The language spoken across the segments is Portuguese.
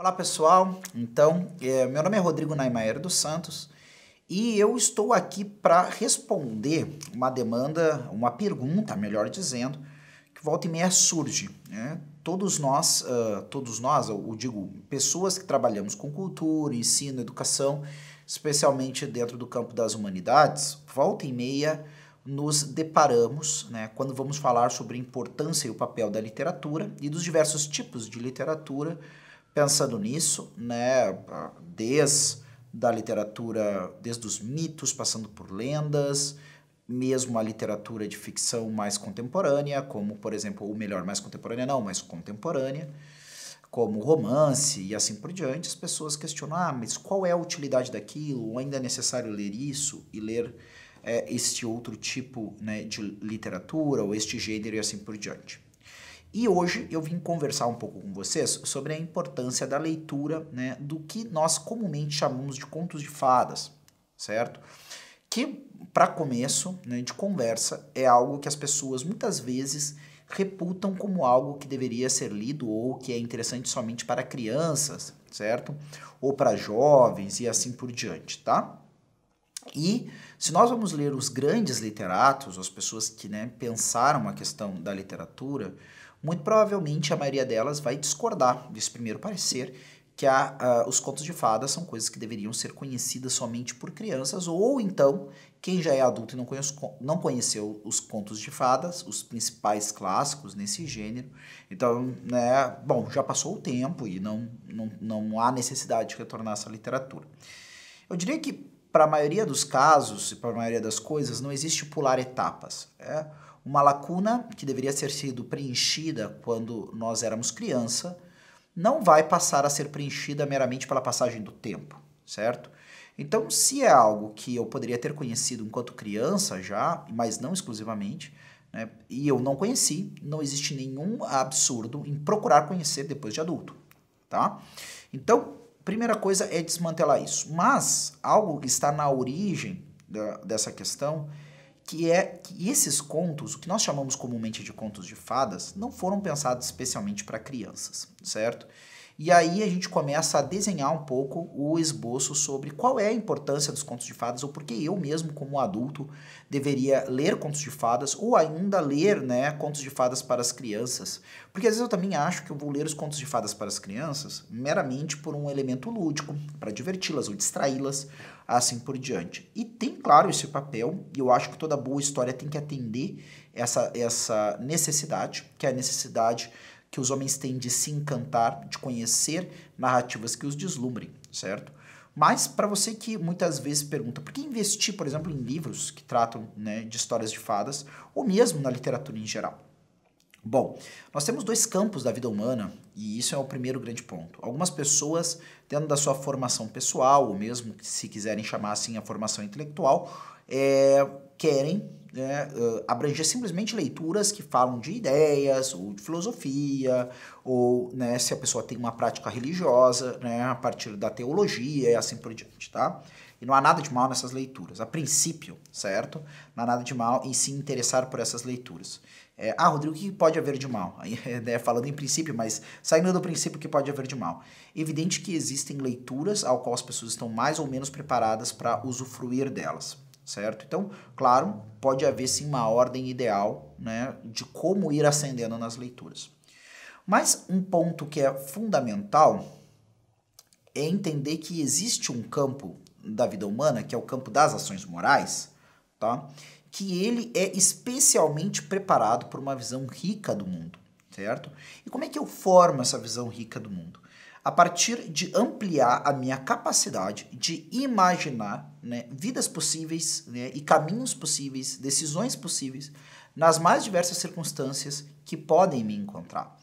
Olá pessoal, então é, meu nome é Rodrigo Naimaer dos Santos e eu estou aqui para responder uma demanda, uma pergunta, melhor dizendo, que volta e meia surge. Né? Todos nós, uh, todos nós, eu digo, pessoas que trabalhamos com cultura, ensino, educação, especialmente dentro do campo das humanidades, volta e meia nos deparamos né, quando vamos falar sobre a importância e o papel da literatura e dos diversos tipos de literatura pensando nisso, né, desde da literatura, desde os mitos, passando por lendas, mesmo a literatura de ficção mais contemporânea, como, por exemplo, o melhor, mais contemporânea não, mas contemporânea, como romance e assim por diante, as pessoas questionam, ah, mas qual é a utilidade daquilo? Ou ainda é necessário ler isso e ler é, este outro tipo né, de literatura ou este gênero e assim por diante. E hoje eu vim conversar um pouco com vocês sobre a importância da leitura né, do que nós comumente chamamos de contos de fadas, certo? Que, para começo né, de conversa, é algo que as pessoas muitas vezes reputam como algo que deveria ser lido ou que é interessante somente para crianças, certo? Ou para jovens e assim por diante, tá? E se nós vamos ler os grandes literatos, as pessoas que né, pensaram a questão da literatura, muito provavelmente a maioria delas vai discordar desse primeiro parecer que a, a, os contos de fadas são coisas que deveriam ser conhecidas somente por crianças, ou então, quem já é adulto e não, conhece, não conheceu os contos de fadas, os principais clássicos nesse gênero, então, né, bom, já passou o tempo e não, não, não há necessidade de retornar essa literatura. Eu diria que para a maioria dos casos e para a maioria das coisas, não existe pular etapas. É uma lacuna que deveria ter sido preenchida quando nós éramos criança não vai passar a ser preenchida meramente pela passagem do tempo, certo? Então, se é algo que eu poderia ter conhecido enquanto criança já, mas não exclusivamente, né, e eu não conheci, não existe nenhum absurdo em procurar conhecer depois de adulto, tá? Então, primeira coisa é desmantelar isso. Mas algo que está na origem da, dessa questão, que é que esses contos, o que nós chamamos comumente de contos de fadas, não foram pensados especialmente para crianças, certo? E aí a gente começa a desenhar um pouco o esboço sobre qual é a importância dos contos de fadas ou por que eu mesmo como adulto deveria ler contos de fadas ou ainda ler, né, contos de fadas para as crianças. Porque às vezes eu também acho que eu vou ler os contos de fadas para as crianças meramente por um elemento lúdico, para diverti-las ou distraí-las, assim por diante. E tem, claro, esse papel, e eu acho que toda boa história tem que atender essa, essa necessidade, que é a necessidade que os homens têm de se encantar, de conhecer narrativas que os deslumbrem, certo? Mas para você que muitas vezes pergunta por que investir, por exemplo, em livros que tratam né, de histórias de fadas ou mesmo na literatura em geral? Bom, nós temos dois campos da vida humana e isso é o primeiro grande ponto. Algumas pessoas, dentro da sua formação pessoal, ou mesmo se quiserem chamar assim a formação intelectual, é, querem né, uh, abranger simplesmente leituras que falam de ideias ou de filosofia, ou né, se a pessoa tem uma prática religiosa, né, a partir da teologia e assim por diante, tá? E não há nada de mal nessas leituras, a princípio, certo? Não há nada de mal em se interessar por essas leituras. É, ah, Rodrigo, o que pode haver de mal? Né, falando em princípio, mas saindo do princípio o que pode haver de mal. Evidente que existem leituras ao qual as pessoas estão mais ou menos preparadas para usufruir delas certo? Então, claro, pode haver sim uma ordem ideal né, de como ir ascendendo nas leituras. Mas um ponto que é fundamental é entender que existe um campo da vida humana, que é o campo das ações morais, tá? que ele é especialmente preparado por uma visão rica do mundo, certo? E como é que eu formo essa visão rica do mundo? a partir de ampliar a minha capacidade de imaginar né, vidas possíveis né, e caminhos possíveis, decisões possíveis, nas mais diversas circunstâncias que podem me encontrar.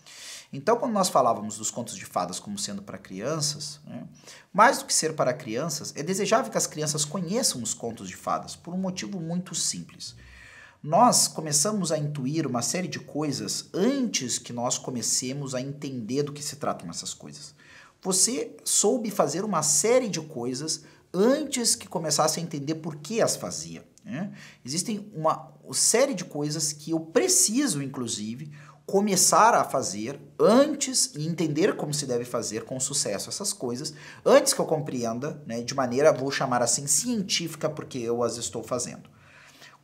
Então, quando nós falávamos dos contos de fadas como sendo para crianças, né, mais do que ser para crianças, é desejável que as crianças conheçam os contos de fadas, por um motivo muito simples nós começamos a intuir uma série de coisas antes que nós comecemos a entender do que se tratam essas coisas. Você soube fazer uma série de coisas antes que começasse a entender por que as fazia. Né? Existem uma série de coisas que eu preciso, inclusive, começar a fazer antes e entender como se deve fazer com sucesso essas coisas, antes que eu compreenda, né, de maneira, vou chamar assim, científica, porque eu as estou fazendo.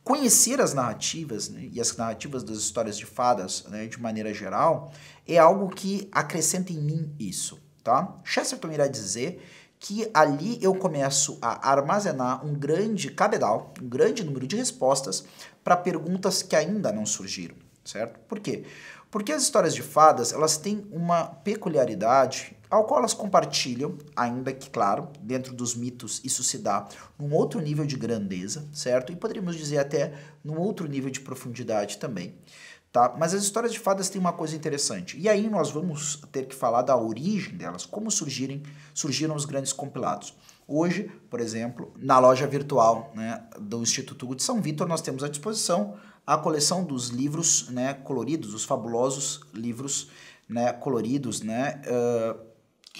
Conhecer as narrativas né, e as narrativas das histórias de fadas, né, de maneira geral, é algo que acrescenta em mim isso tá? Chesterton irá dizer que ali eu começo a armazenar um grande cabedal, um grande número de respostas para perguntas que ainda não surgiram, certo? Por quê? Porque as histórias de fadas, elas têm uma peculiaridade ao qual elas compartilham, ainda que, claro, dentro dos mitos isso se dá num outro nível de grandeza, certo? E poderíamos dizer até num outro nível de profundidade também. Tá? Mas as histórias de fadas têm uma coisa interessante. E aí nós vamos ter que falar da origem delas, como surgirem, surgiram os grandes compilados. Hoje, por exemplo, na loja virtual né, do Instituto de São Vitor, nós temos à disposição a coleção dos livros né, coloridos, os fabulosos livros né, coloridos, né? Uh,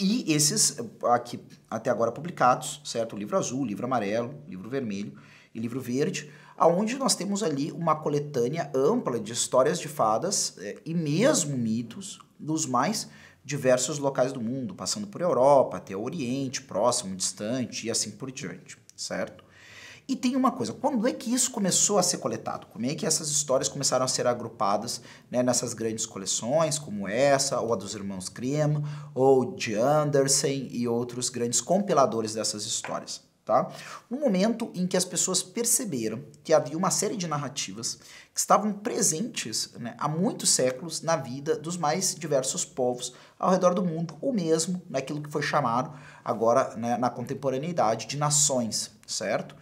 e esses ah, aqui até agora publicados, certo? O livro azul, livro amarelo, livro vermelho e livro verde aonde nós temos ali uma coletânea ampla de histórias de fadas é, e mesmo mitos dos mais diversos locais do mundo, passando por Europa, até o Oriente, próximo, distante e assim por diante, certo? E tem uma coisa, quando é que isso começou a ser coletado? Como é que essas histórias começaram a ser agrupadas né, nessas grandes coleções, como essa, ou a dos irmãos Grimm, ou de Andersen e outros grandes compiladores dessas histórias? Tá? No momento em que as pessoas perceberam que havia uma série de narrativas que estavam presentes né, há muitos séculos na vida dos mais diversos povos ao redor do mundo, ou mesmo naquilo que foi chamado agora né, na contemporaneidade de nações, certo?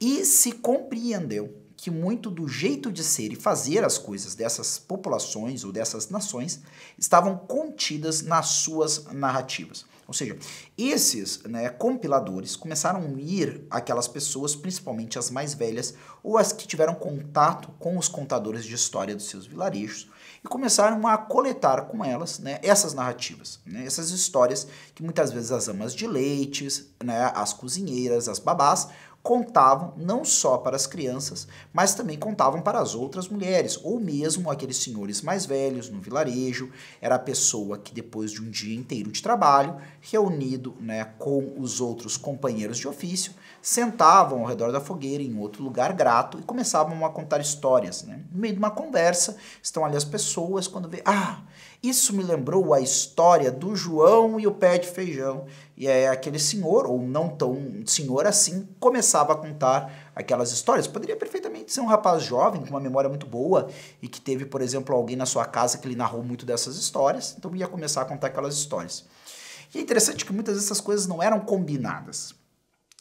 E se compreendeu que muito do jeito de ser e fazer as coisas dessas populações ou dessas nações estavam contidas nas suas narrativas. Ou seja, esses né, compiladores começaram a ir aquelas pessoas, principalmente as mais velhas ou as que tiveram contato com os contadores de história dos seus vilarejos, e começaram a coletar com elas né, essas narrativas, né, essas histórias que muitas vezes as amas de leites, né, as cozinheiras, as babás contavam não só para as crianças, mas também contavam para as outras mulheres, ou mesmo aqueles senhores mais velhos no vilarejo. Era a pessoa que, depois de um dia inteiro de trabalho, reunido né, com os outros companheiros de ofício, sentavam ao redor da fogueira em outro lugar grato e começavam a contar histórias. Né? No meio de uma conversa, estão ali as pessoas, quando vê, ah, isso me lembrou a história do João e o pé de feijão. E é aquele senhor, ou não tão senhor assim, começava a contar aquelas histórias. Poderia perfeitamente ser um rapaz jovem, com uma memória muito boa, e que teve, por exemplo, alguém na sua casa que lhe narrou muito dessas histórias, então ia começar a contar aquelas histórias. E é interessante que muitas dessas coisas não eram combinadas.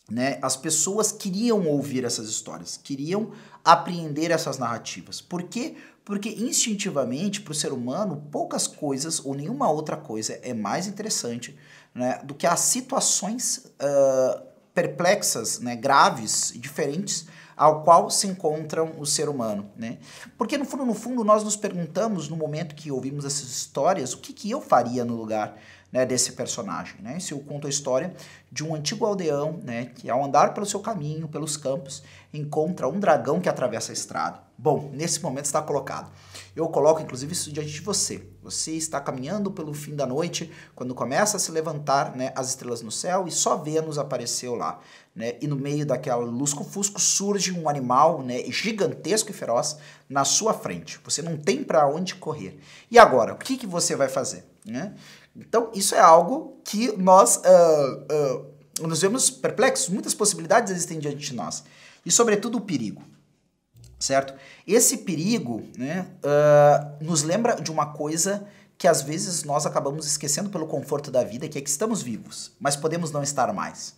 Né? As pessoas queriam ouvir essas histórias, queriam apreender essas narrativas. Por quê? Porque instintivamente, para o ser humano, poucas coisas ou nenhuma outra coisa é mais interessante né, do que as situações uh, perplexas, né, graves e diferentes ao qual se encontram o ser humano, né? Porque no fundo, no fundo, nós nos perguntamos no momento que ouvimos essas histórias, o que, que eu faria no lugar né, desse personagem. Né? eu conto a história de um antigo aldeão né, que, ao andar pelo seu caminho, pelos campos, encontra um dragão que atravessa a estrada. Bom, nesse momento está colocado. Eu coloco, inclusive, isso diante de você. Você está caminhando pelo fim da noite, quando começa a se levantar né, as estrelas no céu e só Vênus apareceu lá. Né? E no meio daquela lusco-fusco surge um animal né, gigantesco e feroz na sua frente. Você não tem para onde correr. E agora, o que, que você vai fazer? Né? Então, isso é algo que nós uh, uh, nos vemos perplexos. Muitas possibilidades existem diante de nós. E, sobretudo, o perigo. Certo? Esse perigo né, uh, nos lembra de uma coisa que às vezes nós acabamos esquecendo pelo conforto da vida, que é que estamos vivos, mas podemos não estar mais.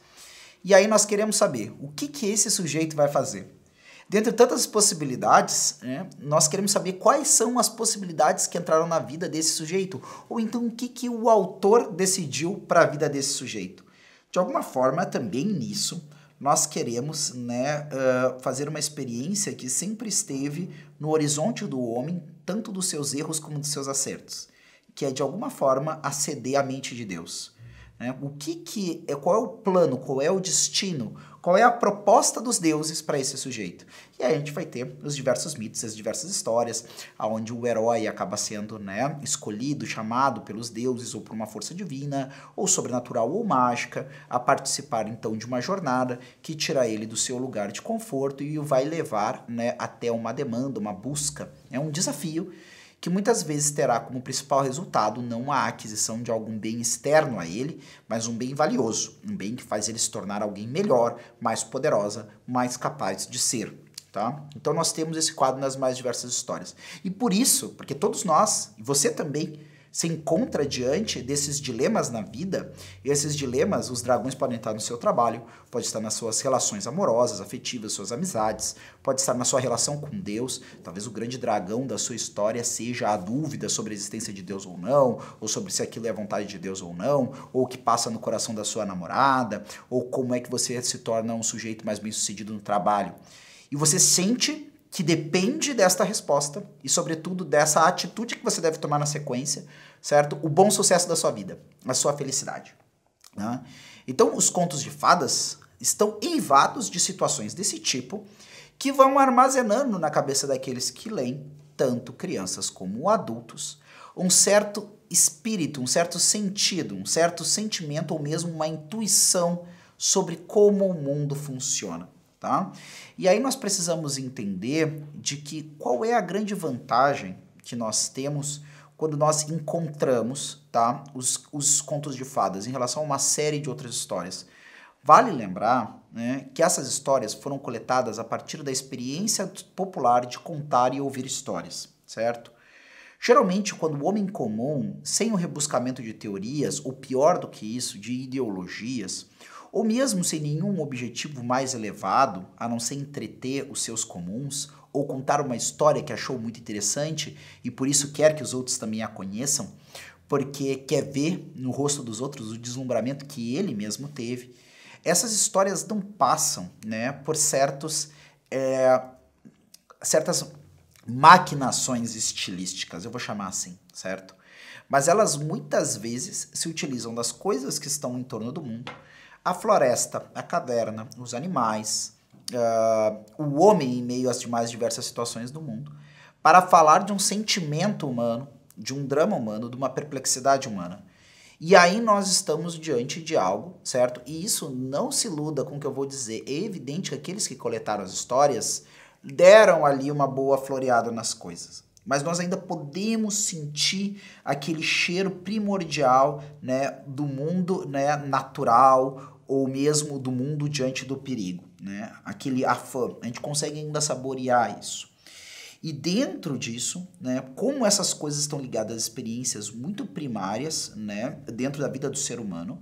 E aí nós queremos saber o que, que esse sujeito vai fazer. Dentre tantas possibilidades, né, nós queremos saber quais são as possibilidades que entraram na vida desse sujeito, ou então o que, que o autor decidiu para a vida desse sujeito. De alguma forma, também nisso, nós queremos né, uh, fazer uma experiência que sempre esteve no horizonte do homem, tanto dos seus erros como dos seus acertos, que é de alguma forma aceder à mente de Deus. Né? O que que é, qual é o plano, qual é o destino, qual é a proposta dos deuses para esse sujeito? E aí a gente vai ter os diversos mitos, as diversas histórias, aonde o herói acaba sendo né, escolhido, chamado pelos deuses ou por uma força divina, ou sobrenatural ou mágica, a participar então de uma jornada que tira ele do seu lugar de conforto e o vai levar né, até uma demanda, uma busca, é um desafio que muitas vezes terá como principal resultado não a aquisição de algum bem externo a ele, mas um bem valioso, um bem que faz ele se tornar alguém melhor, mais poderosa, mais capaz de ser. Tá? Então nós temos esse quadro nas mais diversas histórias. E por isso, porque todos nós, e você também, se encontra diante desses dilemas na vida, e esses dilemas os dragões podem estar no seu trabalho, pode estar nas suas relações amorosas, afetivas, suas amizades, pode estar na sua relação com Deus. Talvez o grande dragão da sua história seja a dúvida sobre a existência de Deus ou não, ou sobre se aquilo é a vontade de Deus ou não, ou o que passa no coração da sua namorada, ou como é que você se torna um sujeito mais bem-sucedido no trabalho. E você sente que depende desta resposta e, sobretudo, dessa atitude que você deve tomar na sequência, certo? O bom sucesso da sua vida, a sua felicidade. Né? Então, os contos de fadas estão eivados de situações desse tipo que vão armazenando na cabeça daqueles que leem, tanto crianças como adultos, um certo espírito, um certo sentido, um certo sentimento ou mesmo uma intuição sobre como o mundo funciona tá? E aí nós precisamos entender de que qual é a grande vantagem que nós temos quando nós encontramos, tá, os, os contos de fadas em relação a uma série de outras histórias. Vale lembrar né, que essas histórias foram coletadas a partir da experiência popular de contar e ouvir histórias, certo? Geralmente, quando o homem comum, sem o rebuscamento de teorias, ou pior do que isso, de ideologias, ou mesmo sem nenhum objetivo mais elevado, a não ser entreter os seus comuns ou contar uma história que achou muito interessante e por isso quer que os outros também a conheçam, porque quer ver no rosto dos outros o deslumbramento que ele mesmo teve. Essas histórias não passam, né, por certos é, certas maquinações estilísticas, eu vou chamar assim, certo? Mas elas muitas vezes se utilizam das coisas que estão em torno do mundo a floresta, a caverna, os animais, uh, o homem em meio às demais diversas situações do mundo, para falar de um sentimento humano, de um drama humano, de uma perplexidade humana. E aí nós estamos diante de algo, certo? E isso não se iluda com o que eu vou dizer. É evidente que aqueles que coletaram as histórias deram ali uma boa floreada nas coisas. Mas nós ainda podemos sentir aquele cheiro primordial né, do mundo né, natural, ou mesmo do mundo diante do perigo, né? Aquele afã, a gente consegue ainda saborear isso. E dentro disso, né, como essas coisas estão ligadas a experiências muito primárias, né, dentro da vida do ser humano,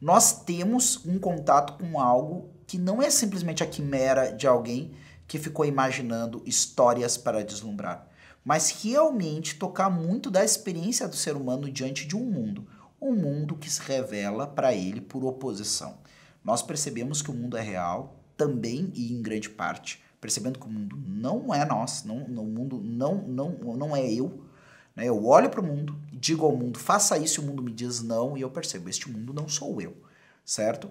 nós temos um contato com algo que não é simplesmente a quimera de alguém que ficou imaginando histórias para deslumbrar, mas realmente tocar muito da experiência do ser humano diante de um mundo, um mundo que se revela para ele por oposição nós percebemos que o mundo é real também e em grande parte, percebendo que o mundo não é nós, não, o mundo não, não, não é eu. Né? Eu olho para o mundo, digo ao mundo, faça isso, e o mundo me diz não, e eu percebo, este mundo não sou eu, certo?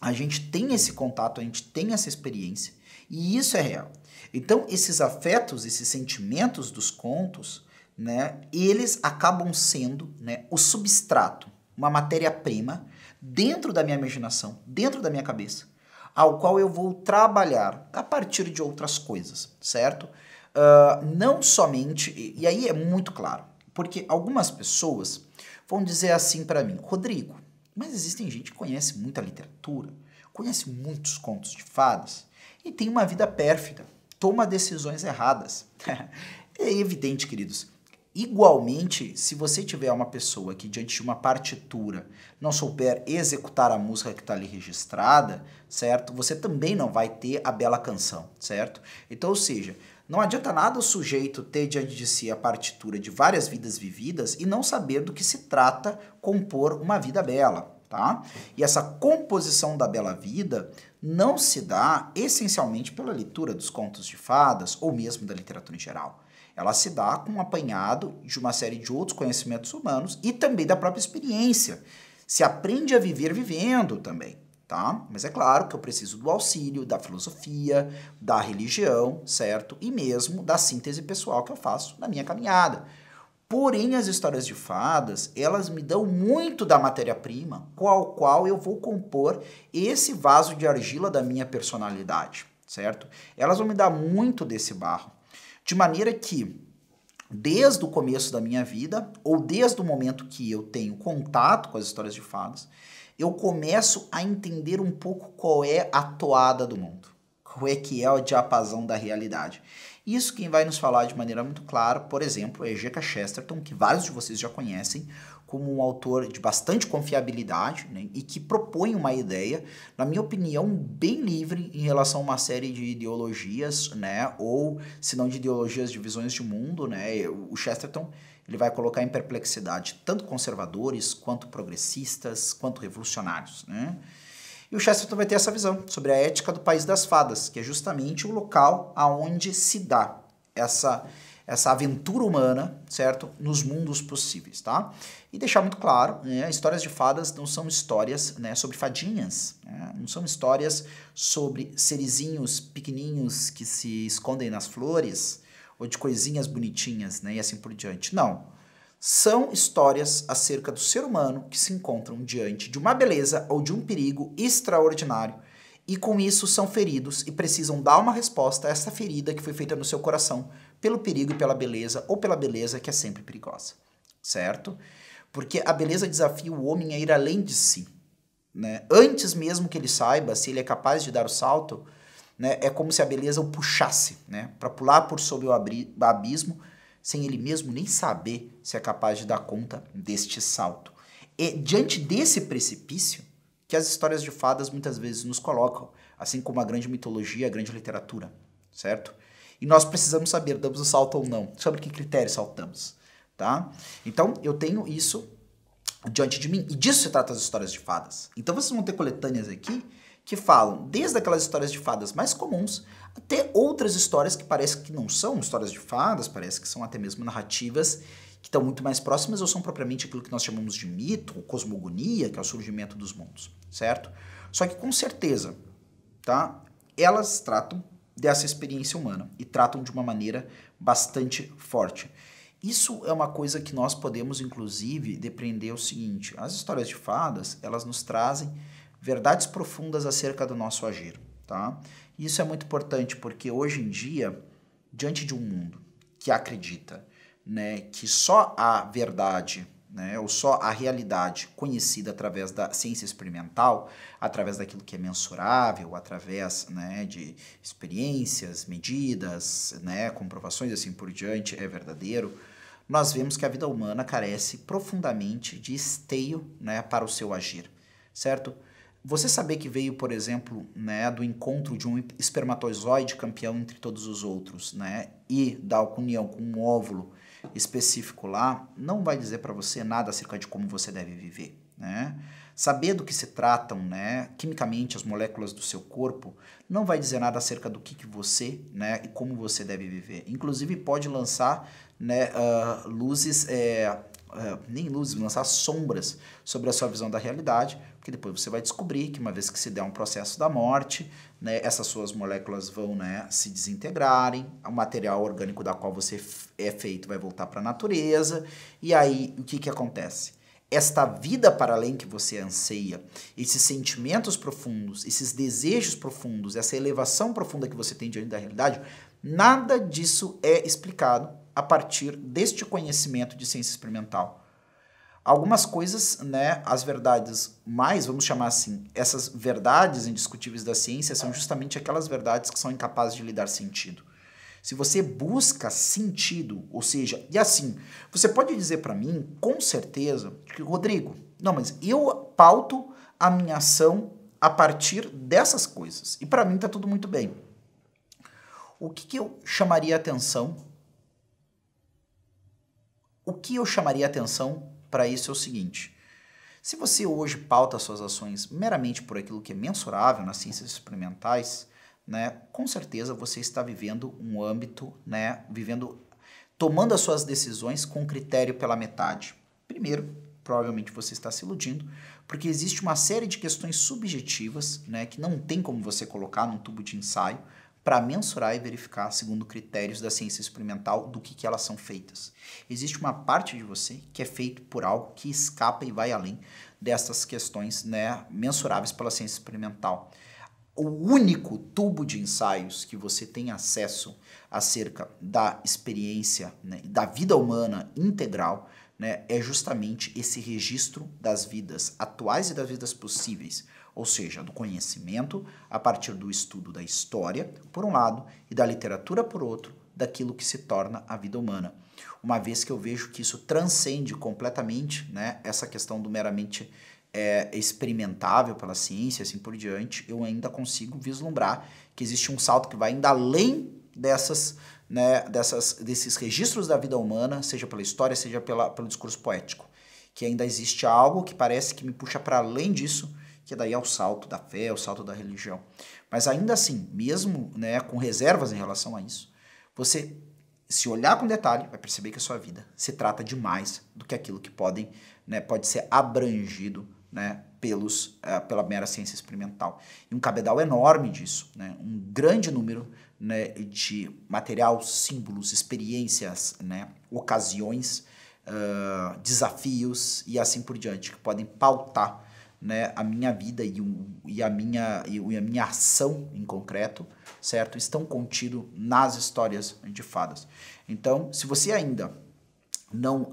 A gente tem esse contato, a gente tem essa experiência, e isso é real. Então, esses afetos, esses sentimentos dos contos, né, eles acabam sendo né, o substrato, uma matéria-prima dentro da minha imaginação, dentro da minha cabeça, ao qual eu vou trabalhar a partir de outras coisas, certo? Uh, não somente, e aí é muito claro, porque algumas pessoas vão dizer assim para mim, Rodrigo, mas existem gente que conhece muita literatura, conhece muitos contos de fadas e tem uma vida pérfida, toma decisões erradas. é evidente, queridos, Igualmente, se você tiver uma pessoa que diante de uma partitura não souber executar a música que está ali registrada, certo? Você também não vai ter a bela canção, certo? Então, ou seja, não adianta nada o sujeito ter diante de si a partitura de várias vidas vividas e não saber do que se trata compor uma vida bela, tá? E essa composição da bela vida não se dá essencialmente pela leitura dos contos de fadas ou mesmo da literatura em geral ela se dá com um apanhado de uma série de outros conhecimentos humanos e também da própria experiência. Se aprende a viver vivendo também, tá? Mas é claro que eu preciso do auxílio da filosofia, da religião, certo? E mesmo da síntese pessoal que eu faço na minha caminhada. Porém, as histórias de fadas, elas me dão muito da matéria-prima com a qual eu vou compor esse vaso de argila da minha personalidade, certo? Elas vão me dar muito desse barro. De maneira que, desde o começo da minha vida, ou desde o momento que eu tenho contato com as histórias de fadas, eu começo a entender um pouco qual é a toada do mundo, qual é que é o diapasão da realidade. Isso quem vai nos falar de maneira muito clara, por exemplo, é G.K. Chesterton, que vários de vocês já conhecem, como um autor de bastante confiabilidade né, e que propõe uma ideia, na minha opinião, bem livre em relação a uma série de ideologias, né, ou se não de ideologias, de visões de mundo, né, o Chesterton ele vai colocar em perplexidade tanto conservadores quanto progressistas quanto revolucionários, né? E o Chesterton vai ter essa visão sobre a ética do país das fadas, que é justamente o local aonde se dá essa essa aventura humana, certo? Nos mundos possíveis, tá? E deixar muito claro, né, histórias de fadas não são histórias né, sobre fadinhas, né? não são histórias sobre serizinhos pequeninhos que se escondem nas flores ou de coisinhas bonitinhas, né, e assim por diante. Não. São histórias acerca do ser humano que se encontram diante de uma beleza ou de um perigo extraordinário e com isso são feridos e precisam dar uma resposta a essa ferida que foi feita no seu coração pelo perigo e pela beleza, ou pela beleza que é sempre perigosa, certo? Porque a beleza desafia o homem a ir além de si. Né? Antes mesmo que ele saiba se ele é capaz de dar o salto, né? é como se a beleza o puxasse né? para pular por sobre o abismo, sem ele mesmo nem saber se é capaz de dar conta deste salto. É diante desse precipício que as histórias de fadas muitas vezes nos colocam, assim como a grande mitologia, a grande literatura, certo? e nós precisamos saber, damos o salto ou não, sobre que critério saltamos, tá? Então, eu tenho isso diante de mim, e disso se trata as histórias de fadas. Então, vocês vão ter coletâneas aqui que falam desde aquelas histórias de fadas mais comuns até outras histórias que parece que não são histórias de fadas, parece que são até mesmo narrativas que estão muito mais próximas ou são propriamente aquilo que nós chamamos de mito ou cosmogonia, que é o surgimento dos mundos, certo? Só que com certeza, tá? Elas tratam dessa experiência humana e tratam de uma maneira bastante forte. Isso é uma coisa que nós podemos, inclusive, depreender o seguinte: as histórias de fadas elas nos trazem verdades profundas acerca do nosso agir, tá? Isso é muito importante porque hoje em dia, diante de um mundo que acredita, né, que só a verdade né, ou só a realidade conhecida através da ciência experimental, através daquilo que é mensurável, através né, de experiências, medidas, né, comprovações assim por diante, é verdadeiro, nós vemos que a vida humana carece profundamente de esteio né, para o seu agir, certo? Você saber que veio, por exemplo, né, do encontro de um espermatozoide campeão entre todos os outros, né, e da união com um óvulo específico lá não vai dizer para você nada acerca de como você deve viver. Né? Saber do que se tratam né, quimicamente as moléculas do seu corpo não vai dizer nada acerca do que, que você né, e como você deve viver. Inclusive, pode lançar né, uh, luzes, é, uh, nem luzes, lançar sombras sobre a sua visão da realidade, porque depois você vai descobrir que uma vez que se der um processo da morte, né, essas suas moléculas vão né, se desintegrarem, o material orgânico da qual você é feito vai voltar para a natureza, e aí o que, que acontece? Esta vida para além que você anseia, esses sentimentos profundos, esses desejos profundos, essa elevação profunda que você tem diante da realidade, nada disso é explicado a partir deste conhecimento de ciência experimental Algumas coisas, né, as verdades mais, vamos chamar assim, essas verdades indiscutíveis da ciência são justamente aquelas verdades que são incapazes de lhe dar sentido. Se você busca sentido, ou seja, e assim, você pode dizer para mim, com certeza, que Rodrigo, não, mas eu pauto a minha ação a partir dessas coisas. E para mim tá tudo muito bem. O que, que eu chamaria atenção? O que eu chamaria atenção para isso é o seguinte: se você hoje pauta suas ações meramente por aquilo que é mensurável nas ciências experimentais, né, com certeza você está vivendo um âmbito, né, vivendo, tomando as suas decisões com critério pela metade. Primeiro, provavelmente você está se iludindo, porque existe uma série de questões subjetivas, né, que não tem como você colocar num tubo de ensaio, para mensurar e verificar, segundo critérios da ciência experimental, do que, que elas são feitas. Existe uma parte de você que é feito por algo que escapa e vai além dessas questões né, mensuráveis pela ciência experimental. O único tubo de ensaios que você tem acesso acerca da experiência, né, da vida humana integral, né, é justamente esse registro das vidas atuais e das vidas possíveis ou seja, do conhecimento a partir do estudo da história, por um lado, e da literatura, por outro, daquilo que se torna a vida humana. Uma vez que eu vejo que isso transcende completamente né, essa questão do meramente é, experimentável pela ciência, assim por diante, eu ainda consigo vislumbrar que existe um salto que vai ainda além dessas, né, dessas, desses registros da vida humana, seja pela história, seja pela, pelo discurso poético. Que ainda existe algo que parece que me puxa para além disso, que daí é o salto da fé, é o salto da religião. Mas ainda assim, mesmo né, com reservas em relação a isso, você se olhar com detalhe, vai perceber que a sua vida se trata de mais do que aquilo que podem, né, pode ser abrangido né, pelos, uh, pela mera ciência experimental. E um cabedal enorme disso, né, um grande número né, de material, símbolos, experiências, né, ocasiões, uh, desafios e assim por diante, que podem pautar né, a minha vida e, e, a minha, e a minha ação em concreto, certo? Estão contidos nas histórias de fadas. Então, se você ainda não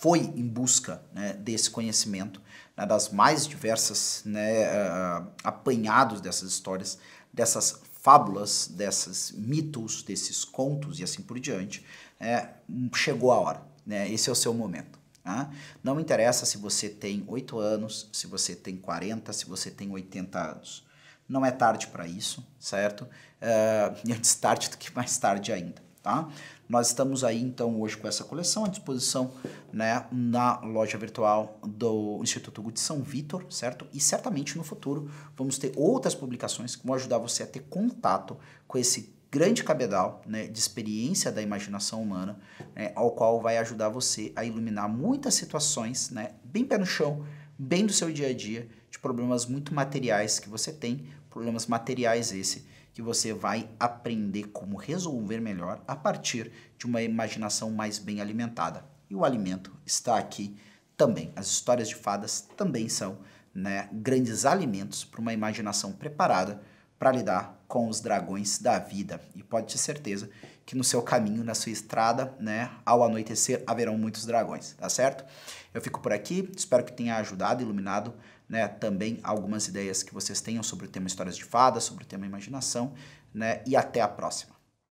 foi em busca né, desse conhecimento, né, das mais diversas né, uh, apanhados dessas histórias, dessas fábulas, desses mitos, desses contos e assim por diante, é, chegou a hora. Né? Esse é o seu momento. Tá? Não interessa se você tem 8 anos, se você tem 40, se você tem 80 anos. Não é tarde para isso, certo? É, antes tarde do que mais tarde ainda. Tá? Nós estamos aí então hoje com essa coleção à disposição né, na loja virtual do Instituto de São Vitor, certo? E certamente no futuro vamos ter outras publicações que vão ajudar você a ter contato com esse grande cabedal né, de experiência da imaginação humana, né, ao qual vai ajudar você a iluminar muitas situações, né, bem pé no chão, bem do seu dia a dia, de problemas muito materiais que você tem, problemas materiais esse que você vai aprender como resolver melhor a partir de uma imaginação mais bem alimentada. E o alimento está aqui também. As histórias de fadas também são né, grandes alimentos para uma imaginação preparada para lidar com os dragões da vida. E pode ter certeza que no seu caminho, na sua estrada, né, ao anoitecer, haverão muitos dragões, tá certo? Eu fico por aqui, espero que tenha ajudado, iluminado, né, também algumas ideias que vocês tenham sobre o tema histórias de fadas, sobre o tema imaginação, né? E até a próxima.